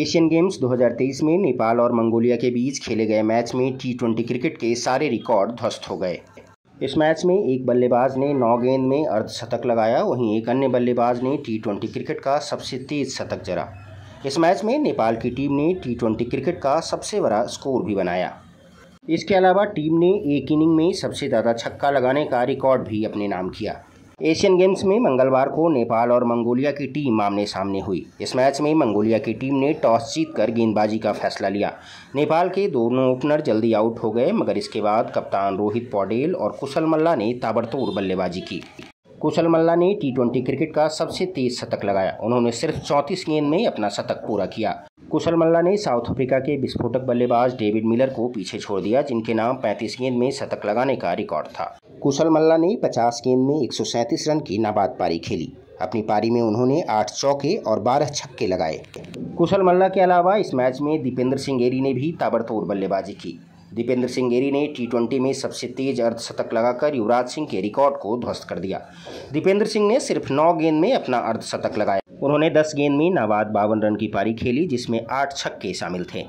Asian games 2023 में नेपाल और Mongolia के बीच खेले गए मैच में टी ट्वेंटी क्रिकेट के सारे रिकॉर्ड ध्वस्त हो गए इस मैच में एक बल्लेबाज ने नौ गेंद में अर्धशतक लगाया वहीं एक अन्य बल्लेबाज ने टी ट्वेंटी क्रिकेट का सबसे तेज शतक जरा इस मैच में नेपाल की टीम ने टी ट्वेंटी क्रिकेट का सबसे बड़ा स्कोर भी बनाया इसके अलावा टीम ने एक इनिंग में सबसे ज़्यादा छक्का लगाने का रिकॉर्ड भी अपने नाम किया एशियन गेम्स में मंगलवार को नेपाल और मंगोलिया की टीम आमने सामने हुई इस मैच में मंगोलिया की टीम ने टॉस जीतकर गेंदबाजी का फैसला लिया नेपाल के दोनों ओपनर जल्दी आउट हो गए मगर इसके बाद कप्तान रोहित पौडेल और कुशल मल्ला ने ताबड़तोड़ बल्लेबाजी की कुशल मल्ला ने टी क्रिकेट का सबसे तेज शतक लगाया उन्होंने सिर्फ चौंतीस गेंद में अपना शतक पूरा किया कुशल मल्ला ने साउथ अफ्रीका के विस्फोटक बल्लेबाज डेविड मिलर को पीछे छोड़ दिया जिनके नाम 35 गेंद में शतक लगाने का रिकॉर्ड था कुशल मल्ला ने 50 गेंद में एक रन की नाबाद पारी खेली अपनी पारी में उन्होंने आठ चौके और बारह छक्के लगाए कुशल मल्ला के अलावा इस मैच में दीपेंद्र सिंह गेरी ने भी ताबड़तोड़ बल्लेबाजी की दीपेंद्र सिंह गेरी ने टी में सबसे तेज अर्धशतक लगाकर युवराज सिंह के रिकॉर्ड को ध्वस्त कर दिया दीपेंद्र सिंह ने सिर्फ नौ गेंद में अपना अर्धशतक लगाया उन्होंने 10 गेंद में नाबाद बावन रन की पारी खेली जिसमें आठ छक्के शामिल थे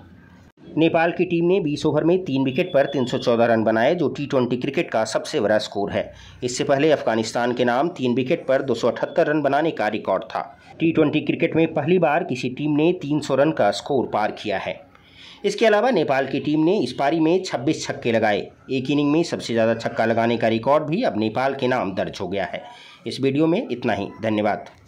नेपाल की टीम ने 20 ओवर में तीन विकेट पर 314 रन बनाए जो टी ट्वेंटी क्रिकेट का सबसे बड़ा स्कोर है इससे पहले अफगानिस्तान के नाम तीन विकेट पर 278 रन बनाने का रिकॉर्ड था टी ट्वेंटी क्रिकेट में पहली बार किसी टीम ने 300 रन का स्कोर पार किया है इसके अलावा नेपाल की टीम ने इस पारी में 26 छक्के लगाए एक इनिंग में सबसे ज़्यादा छक्का लगाने का रिकॉर्ड भी अब नेपाल के नाम दर्ज हो गया है इस वीडियो में इतना ही धन्यवाद